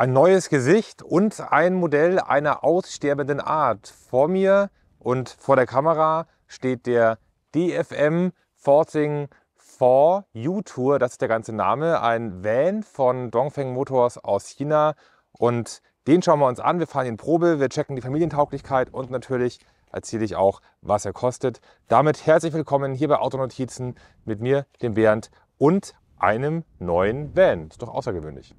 ein neues Gesicht und ein Modell einer aussterbenden Art. Vor mir und vor der Kamera steht der DFM Forcing 4 U-Tour, das ist der ganze Name, ein Van von Dongfeng Motors aus China und den schauen wir uns an. Wir fahren in Probe, wir checken die Familientauglichkeit und natürlich erzähle ich auch, was er kostet. Damit herzlich willkommen hier bei Autonotizen mit mir, dem Bernd und einem neuen Van. Ist doch außergewöhnlich.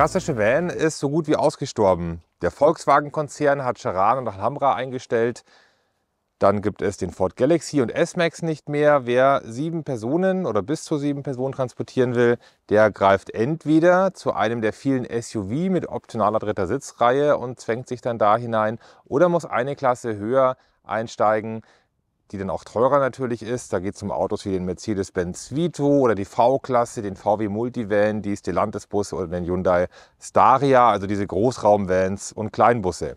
klassische Van ist so gut wie ausgestorben. Der Volkswagen-Konzern hat Charan und Alhambra eingestellt. Dann gibt es den Ford Galaxy und S-Max nicht mehr. Wer sieben Personen oder bis zu sieben Personen transportieren will, der greift entweder zu einem der vielen SUV mit optionaler dritter Sitzreihe und zwängt sich dann da hinein oder muss eine Klasse höher einsteigen die dann auch teurer natürlich ist. Da geht es um Autos wie den Mercedes-Benz Vito oder die V-Klasse, den VW Multivan, die Stellantis-Busse oder den Hyundai Staria, also diese Großraumvans und Kleinbusse.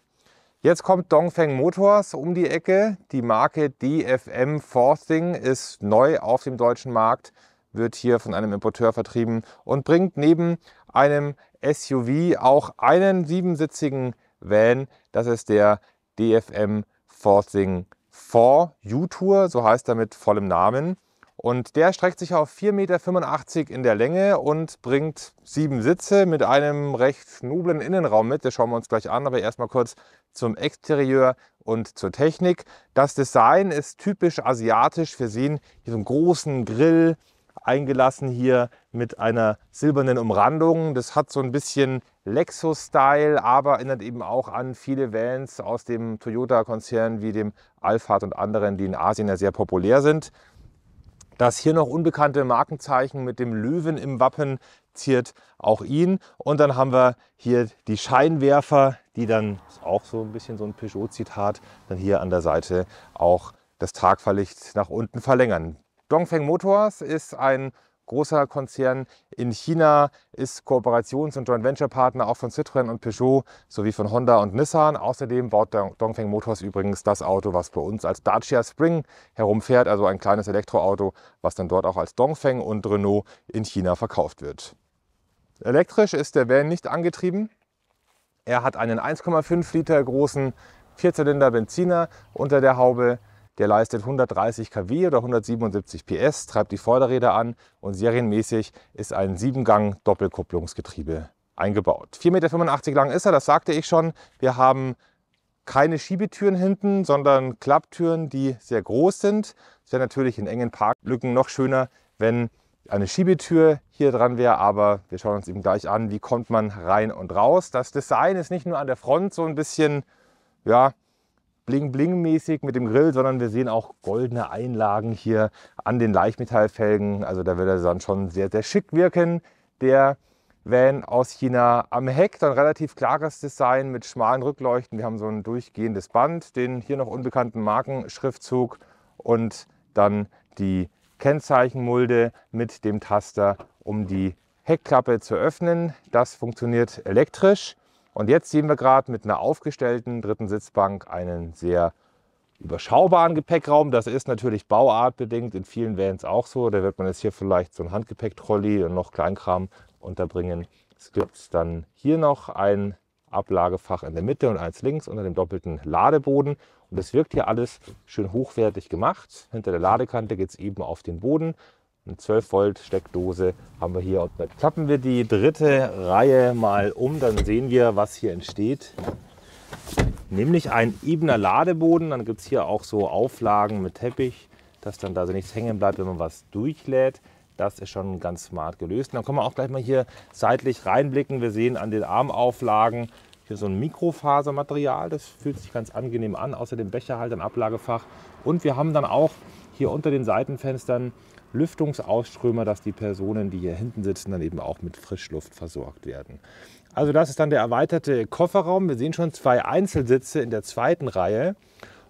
Jetzt kommt Dongfeng Motors um die Ecke. Die Marke DFM Forthing ist neu auf dem deutschen Markt, wird hier von einem Importeur vertrieben und bringt neben einem SUV auch einen siebensitzigen Van. Das ist der DFM Forthing For U Tour, so heißt er mit vollem Namen. Und der streckt sich auf 4,85 Meter in der Länge und bringt sieben Sitze mit einem recht noblen Innenraum mit. Das schauen wir uns gleich an, aber erstmal kurz zum Exterieur und zur Technik. Das Design ist typisch asiatisch. Wir sehen hier so einen großen Grill, eingelassen hier mit einer silbernen Umrandung. Das hat so ein bisschen Lexus-Style, aber erinnert eben auch an viele Vans aus dem Toyota-Konzern wie dem Alphard und anderen, die in Asien ja sehr populär sind. Das hier noch unbekannte Markenzeichen mit dem Löwen im Wappen ziert auch ihn. Und dann haben wir hier die Scheinwerfer, die dann auch so ein bisschen so ein Peugeot-Zitat dann hier an der Seite auch das Tagfahrlicht nach unten verlängern. Dongfeng Motors ist ein großer Konzern in China, ist Kooperations- und Joint-Venture-Partner auch von Citroën und Peugeot sowie von Honda und Nissan. Außerdem baut Dongfeng Motors übrigens das Auto, was bei uns als Dacia Spring herumfährt, also ein kleines Elektroauto, was dann dort auch als Dongfeng und Renault in China verkauft wird. Elektrisch ist der Van nicht angetrieben. Er hat einen 1,5 Liter großen Vierzylinder Benziner unter der Haube der leistet 130 kW oder 177 PS, treibt die Vorderräder an und serienmäßig ist ein 7-Gang-Doppelkupplungsgetriebe eingebaut. 4,85 Meter lang ist er, das sagte ich schon. Wir haben keine Schiebetüren hinten, sondern Klapptüren, die sehr groß sind. Es wäre natürlich in engen Parklücken noch schöner, wenn eine Schiebetür hier dran wäre, aber wir schauen uns eben gleich an, wie kommt man rein und raus. Das Design ist nicht nur an der Front so ein bisschen, ja, bling-bling-mäßig mit dem Grill, sondern wir sehen auch goldene Einlagen hier an den Leichtmetallfelgen. Also da wird er dann schon sehr, sehr schick wirken. Der Van aus China am Heck, dann relativ klares Design mit schmalen Rückleuchten. Wir haben so ein durchgehendes Band, den hier noch unbekannten Markenschriftzug und dann die Kennzeichenmulde mit dem Taster, um die Heckklappe zu öffnen. Das funktioniert elektrisch. Und jetzt sehen wir gerade mit einer aufgestellten dritten Sitzbank einen sehr überschaubaren Gepäckraum. Das ist natürlich bauartbedingt, in vielen Vans auch so. Da wird man jetzt hier vielleicht so ein Handgepäcktrolley und noch Kleinkram unterbringen. Es gibt dann hier noch ein Ablagefach in der Mitte und eins links unter dem doppelten Ladeboden. Und das wirkt hier alles schön hochwertig gemacht. Hinter der Ladekante geht es eben auf den Boden eine 12 Volt Steckdose haben wir hier. Klappen wir die dritte Reihe mal um, dann sehen wir, was hier entsteht. Nämlich ein ebener Ladeboden. Dann gibt es hier auch so Auflagen mit Teppich, dass dann da so nichts hängen bleibt, wenn man was durchlädt. Das ist schon ganz smart gelöst. Und dann können wir auch gleich mal hier seitlich reinblicken. Wir sehen an den Armauflagen hier so ein Mikrofasermaterial. Das fühlt sich ganz angenehm an. außer Außerdem Becherhalter, ein Ablagefach. Und wir haben dann auch hier unter den Seitenfenstern Lüftungsausströmer, dass die Personen, die hier hinten sitzen, dann eben auch mit Frischluft versorgt werden. Also das ist dann der erweiterte Kofferraum. Wir sehen schon zwei Einzelsitze in der zweiten Reihe.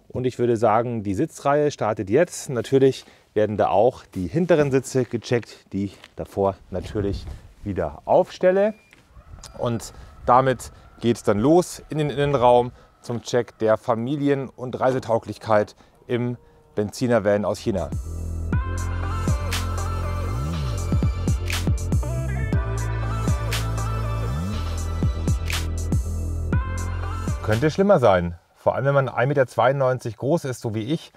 Und ich würde sagen, die Sitzreihe startet jetzt. Natürlich werden da auch die hinteren Sitze gecheckt, die ich davor natürlich wieder aufstelle. Und damit geht es dann los in den Innenraum zum Check der Familien- und Reisetauglichkeit im Benzinervan aus China. Könnte schlimmer sein. Vor allem, wenn man 1,92 Meter groß ist, so wie ich.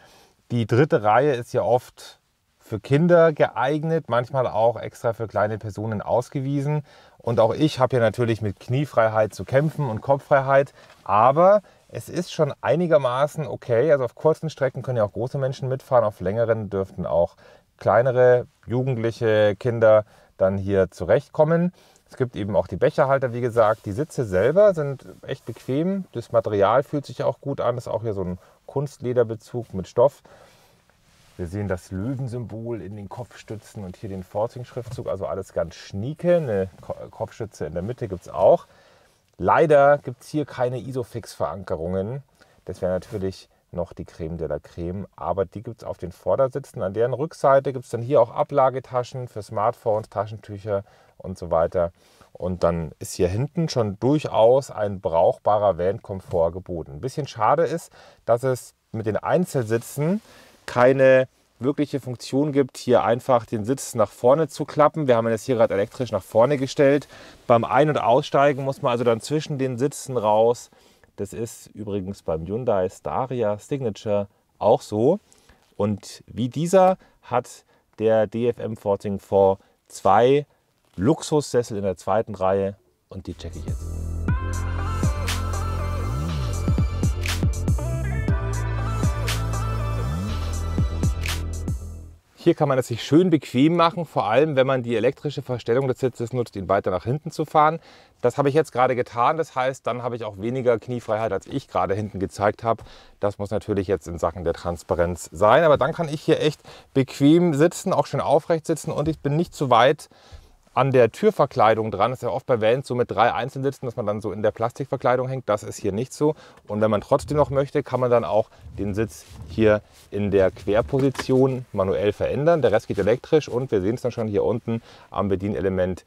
Die dritte Reihe ist ja oft für Kinder geeignet, manchmal auch extra für kleine Personen ausgewiesen. Und auch ich habe ja natürlich mit Kniefreiheit zu kämpfen und Kopffreiheit. Aber es ist schon einigermaßen okay. Also auf kurzen Strecken können ja auch große Menschen mitfahren, auf längeren dürften auch kleinere, jugendliche Kinder dann hier zurechtkommen. Es gibt eben auch die Becherhalter, wie gesagt. Die Sitze selber sind echt bequem. Das Material fühlt sich auch gut an. Das ist auch hier so ein Kunstlederbezug mit Stoff. Wir sehen das Löwensymbol in den Kopfstützen und hier den Forcing-Schriftzug. Also alles ganz schnieke. Eine Kopfstütze in der Mitte gibt es auch. Leider gibt es hier keine Isofix-Verankerungen. Das wäre natürlich noch die Creme de la Creme. Aber die gibt es auf den Vordersitzen. An deren Rückseite gibt es dann hier auch Ablagetaschen für Smartphones, Taschentücher und so weiter. Und dann ist hier hinten schon durchaus ein brauchbarer Van-Komfort geboten. Ein bisschen schade ist, dass es mit den Einzelsitzen keine wirkliche Funktion gibt, hier einfach den Sitz nach vorne zu klappen. Wir haben ihn jetzt hier gerade elektrisch nach vorne gestellt. Beim Ein- und Aussteigen muss man also dann zwischen den Sitzen raus das ist übrigens beim Hyundai Staria Signature auch so. Und wie dieser hat der DFM 14 4 zwei Luxussessel in der zweiten Reihe und die checke ich jetzt. Hier kann man es sich schön bequem machen, vor allem wenn man die elektrische Verstellung des Sitzes nutzt, ihn weiter nach hinten zu fahren. Das habe ich jetzt gerade getan, das heißt, dann habe ich auch weniger Kniefreiheit, als ich gerade hinten gezeigt habe. Das muss natürlich jetzt in Sachen der Transparenz sein, aber dann kann ich hier echt bequem sitzen, auch schön aufrecht sitzen und ich bin nicht zu weit an der Türverkleidung dran. Das ist ja oft bei Vans so mit drei Einzelsitzen, dass man dann so in der Plastikverkleidung hängt. Das ist hier nicht so. Und wenn man trotzdem noch möchte, kann man dann auch den Sitz hier in der Querposition manuell verändern. Der Rest geht elektrisch und wir sehen es dann schon hier unten am Bedienelement.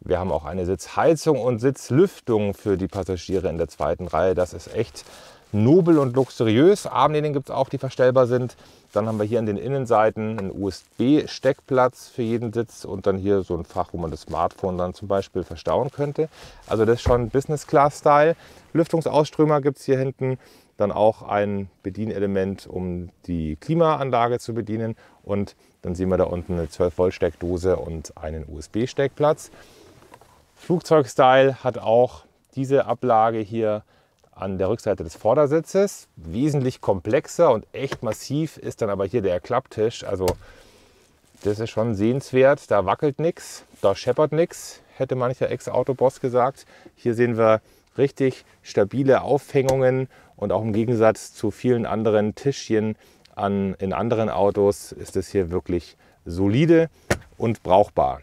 Wir haben auch eine Sitzheizung und Sitzlüftung für die Passagiere in der zweiten Reihe. Das ist echt nobel und luxuriös. Armlehnen gibt es auch, die verstellbar sind. Dann haben wir hier an den Innenseiten einen USB-Steckplatz für jeden Sitz und dann hier so ein Fach, wo man das Smartphone dann zum Beispiel verstauen könnte. Also das ist schon Business Class Style. Lüftungsausströmer gibt es hier hinten. Dann auch ein Bedienelement, um die Klimaanlage zu bedienen. Und dann sehen wir da unten eine 12-Volt-Steckdose und einen USB-Steckplatz. Flugzeugstyle hat auch diese Ablage hier an der Rückseite des Vordersitzes. Wesentlich komplexer und echt massiv ist dann aber hier der Klapptisch. Also das ist schon sehenswert. Da wackelt nichts, da scheppert nichts, hätte mancher Ex-Autoboss gesagt. Hier sehen wir richtig stabile Aufhängungen und auch im Gegensatz zu vielen anderen Tischchen an, in anderen Autos ist es hier wirklich solide und brauchbar.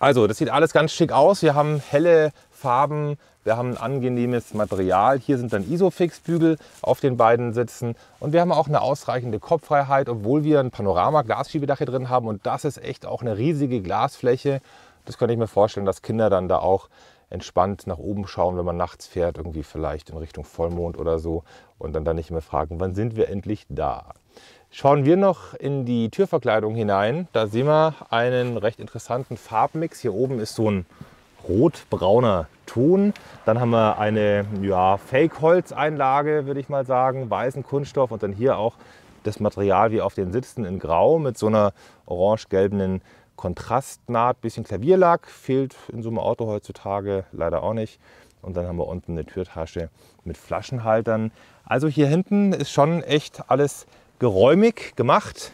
Also, das sieht alles ganz schick aus. Wir haben helle Farben, wir haben ein angenehmes Material. Hier sind dann Isofix-Bügel auf den beiden Sitzen und wir haben auch eine ausreichende Kopffreiheit, obwohl wir ein Panorama-Glasschiebedach hier drin haben und das ist echt auch eine riesige Glasfläche. Das könnte ich mir vorstellen, dass Kinder dann da auch entspannt nach oben schauen, wenn man nachts fährt, irgendwie vielleicht in Richtung Vollmond oder so und dann dann nicht mehr fragen, wann sind wir endlich da. Schauen wir noch in die Türverkleidung hinein. Da sehen wir einen recht interessanten Farbmix. Hier oben ist so ein rotbrauner Ton. Dann haben wir eine ja, Fake-Holzeinlage, würde ich mal sagen, weißen Kunststoff und dann hier auch das Material wie auf den Sitzen in Grau mit so einer orange-gelbenen Kontrastnaht, bisschen Klavierlack, fehlt in so einem Auto heutzutage leider auch nicht. Und dann haben wir unten eine Türtasche mit Flaschenhaltern. Also hier hinten ist schon echt alles geräumig gemacht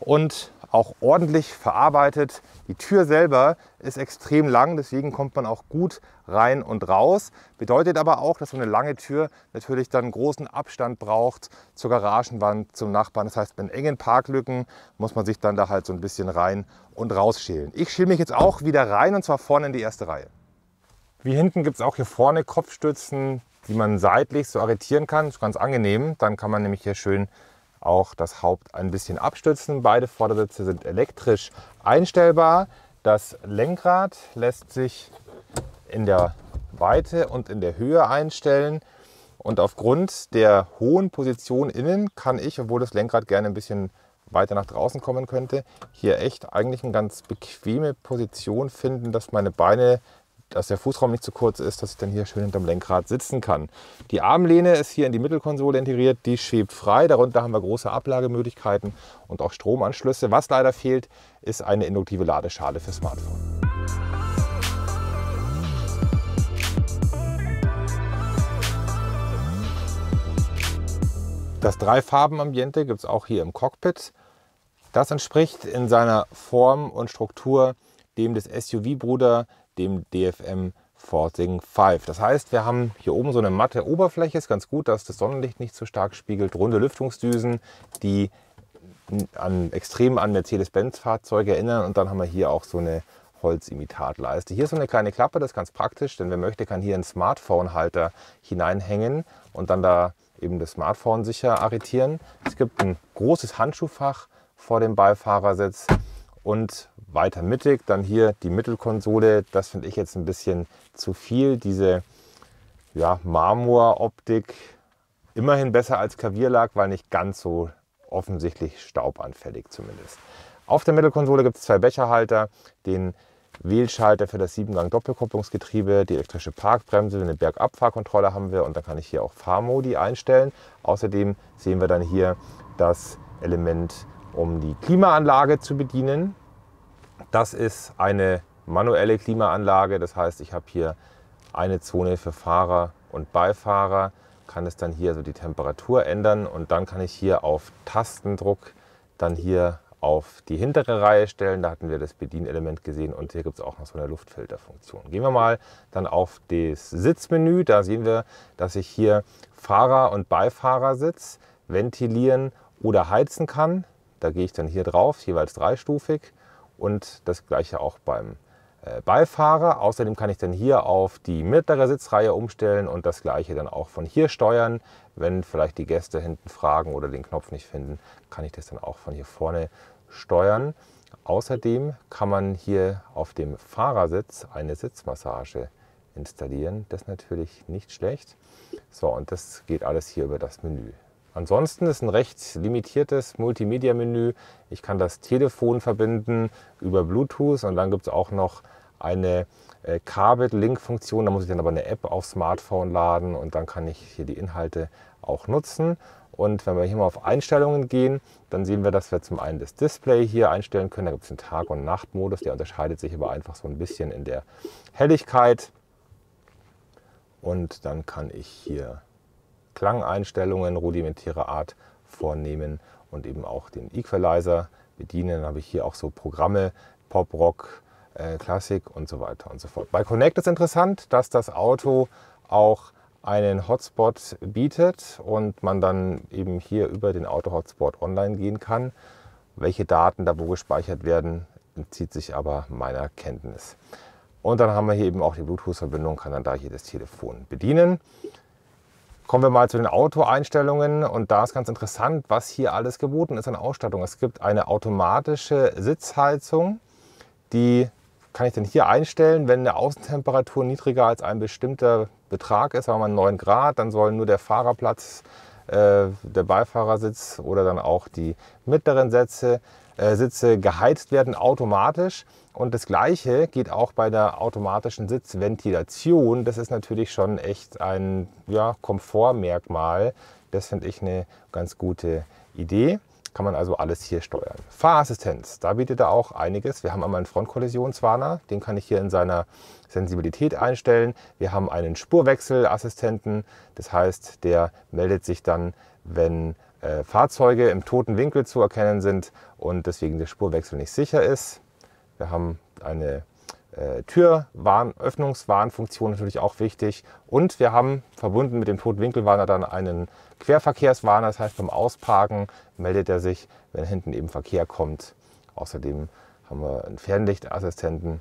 und auch ordentlich verarbeitet. Die Tür selber ist extrem lang, deswegen kommt man auch gut rein und raus. Bedeutet aber auch, dass so eine lange Tür natürlich dann großen Abstand braucht zur Garagenwand, zum Nachbarn. Das heißt, mit engen Parklücken muss man sich dann da halt so ein bisschen rein und raus schälen. Ich schäle mich jetzt auch wieder rein und zwar vorne in die erste Reihe. Wie hinten gibt es auch hier vorne Kopfstützen, die man seitlich so arretieren kann. Das ist ganz angenehm. Dann kann man nämlich hier schön auch das Haupt ein bisschen abstützen. Beide Vordersitze sind elektrisch einstellbar. Das Lenkrad lässt sich in der Weite und in der Höhe einstellen. Und aufgrund der hohen Position innen kann ich, obwohl das Lenkrad gerne ein bisschen weiter nach draußen kommen könnte, hier echt eigentlich eine ganz bequeme Position finden, dass meine Beine dass der Fußraum nicht zu kurz ist, dass ich dann hier schön hinterm Lenkrad sitzen kann. Die Armlehne ist hier in die Mittelkonsole integriert, die schwebt frei. Darunter haben wir große Ablagemöglichkeiten und auch Stromanschlüsse. Was leider fehlt, ist eine induktive Ladeschale für Smartphone. Das drei farben ambiente gibt es auch hier im Cockpit. Das entspricht in seiner Form und Struktur dem des SUV-Bruder dem DFM 14.5. Das heißt, wir haben hier oben so eine matte Oberfläche, ist ganz gut, dass das Sonnenlicht nicht so stark spiegelt, runde Lüftungsdüsen, die an, extrem an Mercedes-Benz-Fahrzeuge erinnern und dann haben wir hier auch so eine Holzimitatleiste. Hier ist so eine kleine Klappe, das ist ganz praktisch, denn wer möchte, kann hier einen Smartphone-Halter hineinhängen und dann da eben das Smartphone sicher arretieren. Es gibt ein großes Handschuhfach vor dem Beifahrersitz und weiter mittig. Dann hier die Mittelkonsole, das finde ich jetzt ein bisschen zu viel. Diese ja, Marmoroptik, immerhin besser als Klavierlag, weil nicht ganz so offensichtlich staubanfällig zumindest. Auf der Mittelkonsole gibt es zwei Becherhalter, den Wählschalter für das 7-Gang Doppelkupplungsgetriebe, die elektrische Parkbremse, eine Bergabfahrkontrolle haben wir und dann kann ich hier auch Fahrmodi einstellen. Außerdem sehen wir dann hier das Element, um die Klimaanlage zu bedienen. Das ist eine manuelle Klimaanlage, das heißt, ich habe hier eine Zone für Fahrer und Beifahrer, kann es dann hier so die Temperatur ändern und dann kann ich hier auf Tastendruck dann hier auf die hintere Reihe stellen. Da hatten wir das Bedienelement gesehen und hier gibt es auch noch so eine Luftfilterfunktion. Gehen wir mal dann auf das Sitzmenü. Da sehen wir, dass ich hier Fahrer- und Beifahrersitz ventilieren oder heizen kann. Da gehe ich dann hier drauf, jeweils dreistufig und das gleiche auch beim äh, Beifahrer. Außerdem kann ich dann hier auf die mittlere Sitzreihe umstellen und das gleiche dann auch von hier steuern. Wenn vielleicht die Gäste hinten fragen oder den Knopf nicht finden, kann ich das dann auch von hier vorne steuern. Außerdem kann man hier auf dem Fahrersitz eine Sitzmassage installieren. Das ist natürlich nicht schlecht. So, und das geht alles hier über das Menü. Ansonsten ist ein recht limitiertes Multimedia-Menü. Ich kann das Telefon verbinden über Bluetooth und dann gibt es auch noch eine äh, Kabel-Link-Funktion. Da muss ich dann aber eine App aufs Smartphone laden und dann kann ich hier die Inhalte auch nutzen. Und wenn wir hier mal auf Einstellungen gehen, dann sehen wir, dass wir zum einen das Display hier einstellen können. Da gibt es einen Tag- und Nachtmodus, der unterscheidet sich aber einfach so ein bisschen in der Helligkeit. Und dann kann ich hier Klangeinstellungen rudimentärer Art vornehmen und eben auch den Equalizer bedienen. Dann habe ich hier auch so Programme, Pop, Rock, äh, Klassik und so weiter und so fort. Bei Connect ist interessant, dass das Auto auch einen Hotspot bietet und man dann eben hier über den Auto-Hotspot online gehen kann. Welche Daten da wo gespeichert werden, entzieht sich aber meiner Kenntnis. Und dann haben wir hier eben auch die Bluetooth-Verbindung, kann dann da hier das Telefon bedienen. Kommen wir mal zu den Autoeinstellungen und da ist ganz interessant, was hier alles geboten ist an Ausstattung. Es gibt eine automatische Sitzheizung, die kann ich dann hier einstellen, wenn eine Außentemperatur niedriger als ein bestimmter Betrag ist, sagen wir mal 9 Grad, dann soll nur der Fahrerplatz, äh, der Beifahrersitz oder dann auch die mittleren Sätze, äh, Sitze geheizt werden automatisch. Und das gleiche geht auch bei der automatischen Sitzventilation. Das ist natürlich schon echt ein ja, Komfortmerkmal. Das finde ich eine ganz gute Idee. Kann man also alles hier steuern. Fahrassistenz, da bietet er auch einiges. Wir haben einmal einen Frontkollisionswarner, den kann ich hier in seiner Sensibilität einstellen. Wir haben einen Spurwechselassistenten, das heißt, der meldet sich dann, wenn äh, Fahrzeuge im toten Winkel zu erkennen sind und deswegen der Spurwechsel nicht sicher ist. Wir haben eine äh, Türöffnungswarnfunktion natürlich auch wichtig. Und wir haben verbunden mit dem Totwinkelwarner dann einen Querverkehrswarner. Das heißt, beim Ausparken meldet er sich, wenn hinten eben Verkehr kommt. Außerdem haben wir einen Fernlichtassistenten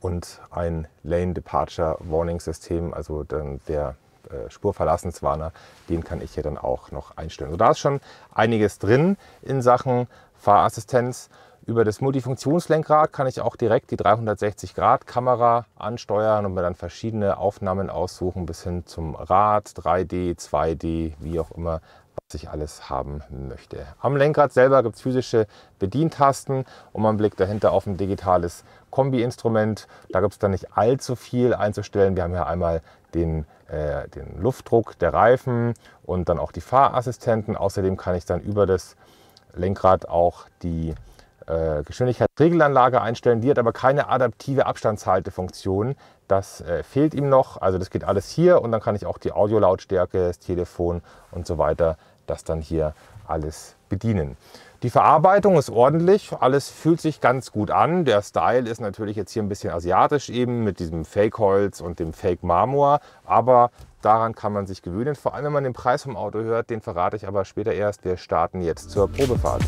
und ein Lane Departure Warning System, also dann der äh, Spurverlassenswarner, den kann ich hier dann auch noch einstellen. So, da ist schon einiges drin in Sachen Fahrassistenz. Über das Multifunktionslenkrad kann ich auch direkt die 360-Grad-Kamera ansteuern und mir dann verschiedene Aufnahmen aussuchen, bis hin zum Rad, 3D, 2D, wie auch immer, was ich alles haben möchte. Am Lenkrad selber gibt es physische Bedientasten und man blickt dahinter auf ein digitales Kombi-Instrument. Da gibt es dann nicht allzu viel einzustellen. Wir haben ja einmal den äh, den Luftdruck der Reifen und dann auch die Fahrassistenten. Außerdem kann ich dann über das Lenkrad auch die äh, Geschwindigkeitsregelanlage einstellen. Die hat aber keine adaptive Abstandshaltefunktion. Das äh, fehlt ihm noch. Also das geht alles hier und dann kann ich auch die Audiolautstärke, das Telefon und so weiter, das dann hier alles bedienen. Die Verarbeitung ist ordentlich, alles fühlt sich ganz gut an. Der Style ist natürlich jetzt hier ein bisschen asiatisch eben mit diesem Fake-Holz und dem Fake-Marmor, aber daran kann man sich gewöhnen. Vor allem, wenn man den Preis vom Auto hört, den verrate ich aber später erst. Wir starten jetzt zur Probefahrt.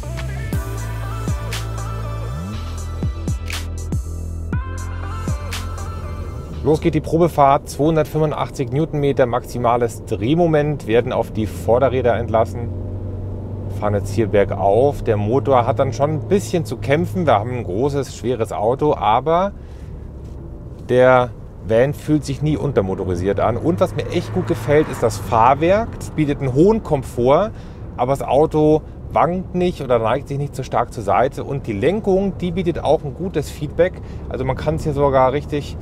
Los geht die Probefahrt. 285 Newtonmeter maximales Drehmoment werden auf die Vorderräder entlassen. Fahren jetzt hier bergauf. Der Motor hat dann schon ein bisschen zu kämpfen. Wir haben ein großes, schweres Auto, aber der Van fühlt sich nie untermotorisiert an. Und was mir echt gut gefällt, ist das Fahrwerk. Es bietet einen hohen Komfort, aber das Auto wankt nicht oder neigt sich nicht so stark zur Seite. Und die Lenkung, die bietet auch ein gutes Feedback. Also man kann es hier sogar richtig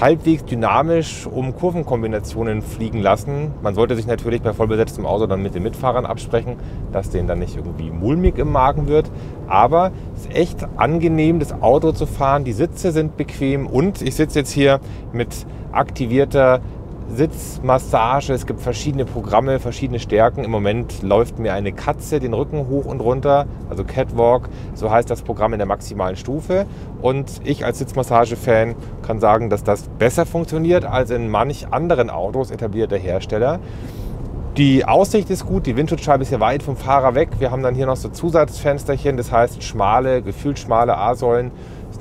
halbwegs dynamisch um Kurvenkombinationen fliegen lassen. Man sollte sich natürlich bei vollbesetztem Auto dann mit den Mitfahrern absprechen, dass denen dann nicht irgendwie mulmig im Magen wird. Aber es ist echt angenehm, das Auto zu fahren. Die Sitze sind bequem und ich sitze jetzt hier mit aktivierter Sitzmassage. Es gibt verschiedene Programme, verschiedene Stärken. Im Moment läuft mir eine Katze den Rücken hoch und runter, also Catwalk, so heißt das Programm in der maximalen Stufe. Und ich als Sitzmassage-Fan kann sagen, dass das besser funktioniert als in manch anderen Autos etablierter Hersteller. Die Aussicht ist gut, die Windschutzscheibe ist hier weit vom Fahrer weg. Wir haben dann hier noch so Zusatzfensterchen, das heißt schmale, gefühlt schmale A-Säulen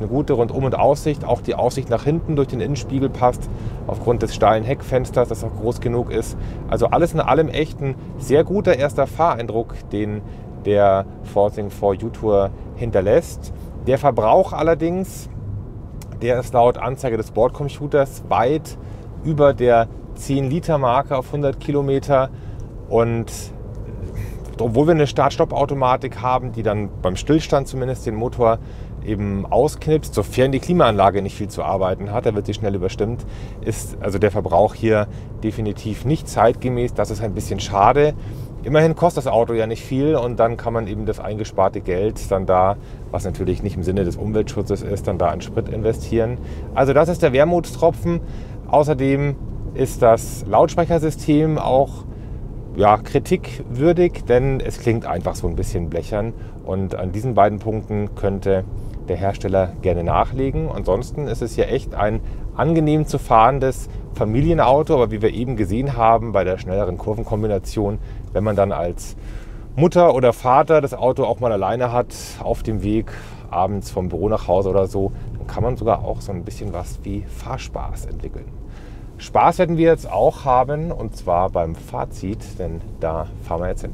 eine gute Rundum- und Aussicht. Auch die Aussicht nach hinten durch den Innenspiegel passt, aufgrund des steilen Heckfensters, das auch groß genug ist. Also alles in allem echt ein sehr guter erster Fahreindruck, den der Forcing 4 U-Tour hinterlässt. Der Verbrauch allerdings, der ist laut Anzeige des Bordcomputers weit über der 10-Liter-Marke auf 100 Kilometer. Und obwohl wir eine Start-Stopp-Automatik haben, die dann beim Stillstand zumindest den Motor eben ausknipst, sofern die Klimaanlage nicht viel zu arbeiten hat, da wird sie schnell überstimmt, ist also der Verbrauch hier definitiv nicht zeitgemäß. Das ist ein bisschen schade. Immerhin kostet das Auto ja nicht viel und dann kann man eben das eingesparte Geld dann da, was natürlich nicht im Sinne des Umweltschutzes ist, dann da an Sprit investieren. Also das ist der Wermutstropfen. Außerdem ist das Lautsprechersystem auch ja, kritikwürdig, denn es klingt einfach so ein bisschen blechern. Und an diesen beiden Punkten könnte der Hersteller gerne nachlegen. Ansonsten ist es ja echt ein angenehm zu fahrendes Familienauto, aber wie wir eben gesehen haben bei der schnelleren Kurvenkombination, wenn man dann als Mutter oder Vater das Auto auch mal alleine hat auf dem Weg abends vom Büro nach Hause oder so, dann kann man sogar auch so ein bisschen was wie Fahrspaß entwickeln. Spaß werden wir jetzt auch haben und zwar beim Fazit, denn da fahren wir jetzt hin.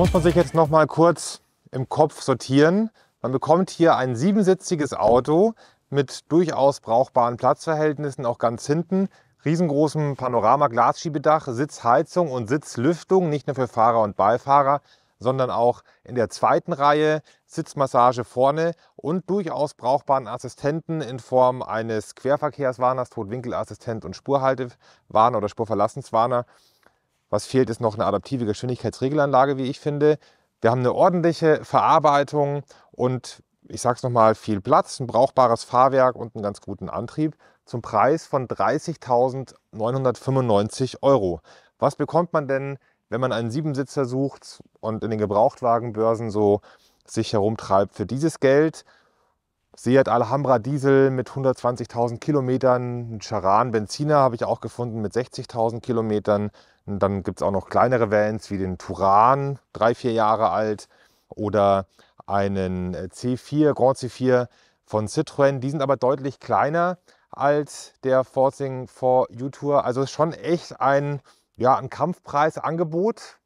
muss man sich jetzt noch mal kurz im Kopf sortieren. Man bekommt hier ein siebensitziges Auto mit durchaus brauchbaren Platzverhältnissen, auch ganz hinten. Riesengroßem Panorama-Glasschiebedach, Sitzheizung und Sitzlüftung, nicht nur für Fahrer und Beifahrer, sondern auch in der zweiten Reihe, Sitzmassage vorne und durchaus brauchbaren Assistenten in Form eines Querverkehrswarners, Totwinkelassistent und Spurhaltewarner oder Spurverlassenswarner was fehlt, ist noch eine adaptive Geschwindigkeitsregelanlage, wie ich finde. Wir haben eine ordentliche Verarbeitung und ich sage es nochmal, viel Platz, ein brauchbares Fahrwerk und einen ganz guten Antrieb zum Preis von 30.995 Euro. Was bekommt man denn, wenn man einen Siebensitzer sucht und in den Gebrauchtwagenbörsen so sich herumtreibt für dieses Geld? Seat Alhambra Diesel mit 120.000 Kilometern, ein Charan Benziner habe ich auch gefunden mit 60.000 Kilometern. Und dann gibt es auch noch kleinere Vans wie den Turan, drei, vier Jahre alt, oder einen äh, C4, Grand C4 von Citroën. Die sind aber deutlich kleiner als der Forcing 4 U-Tour. Also schon echt ein, ja, ein Kampfpreisangebot,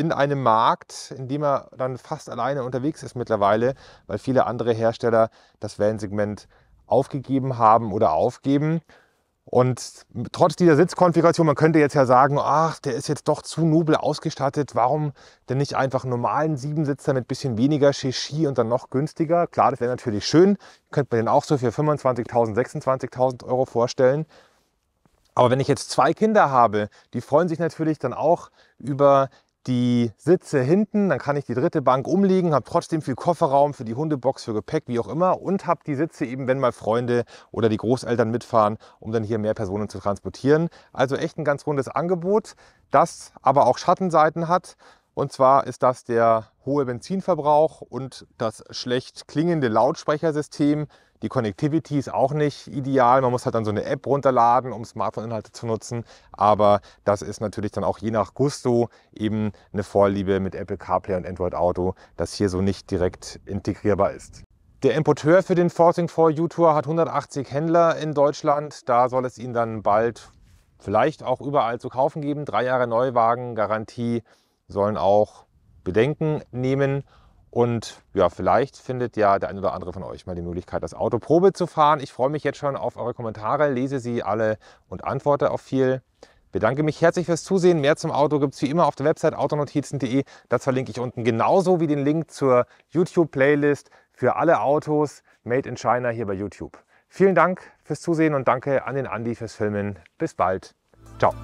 in einem Markt, in dem er dann fast alleine unterwegs ist mittlerweile, weil viele andere Hersteller das Wellensegment aufgegeben haben oder aufgeben. Und trotz dieser Sitzkonfiguration, man könnte jetzt ja sagen, ach, der ist jetzt doch zu nobel ausgestattet, warum denn nicht einfach normalen Siebensitzer mit ein bisschen weniger Shishi und dann noch günstiger? Klar, das wäre natürlich schön, könnte man den auch so für 25.000, 26.000 Euro vorstellen. Aber wenn ich jetzt zwei Kinder habe, die freuen sich natürlich dann auch über die Sitze hinten, dann kann ich die dritte Bank umlegen, habe trotzdem viel Kofferraum für die Hundebox, für Gepäck, wie auch immer und habe die Sitze eben, wenn mal Freunde oder die Großeltern mitfahren, um dann hier mehr Personen zu transportieren. Also echt ein ganz rundes Angebot, das aber auch Schattenseiten hat. Und zwar ist das der hohe Benzinverbrauch und das schlecht klingende Lautsprechersystem, die Connectivity ist auch nicht ideal. Man muss halt dann so eine App runterladen, um Smartphone-Inhalte zu nutzen. Aber das ist natürlich dann auch je nach Gusto eben eine Vorliebe mit Apple CarPlay und Android Auto, das hier so nicht direkt integrierbar ist. Der Importeur für den Forcing 4 u Tour hat 180 Händler in Deutschland. Da soll es ihn dann bald vielleicht auch überall zu kaufen geben. Drei Jahre Neuwagen, Garantie sollen auch Bedenken nehmen. Und ja, vielleicht findet ja der ein oder andere von euch mal die Möglichkeit, das Auto Probe zu fahren. Ich freue mich jetzt schon auf eure Kommentare, lese sie alle und antworte auf viel. Bedanke mich herzlich fürs Zusehen. Mehr zum Auto gibt es wie immer auf der Website autonotizen.de. Das verlinke ich unten genauso wie den Link zur YouTube-Playlist für alle Autos Made in China hier bei YouTube. Vielen Dank fürs Zusehen und danke an den Andi fürs Filmen. Bis bald. Ciao.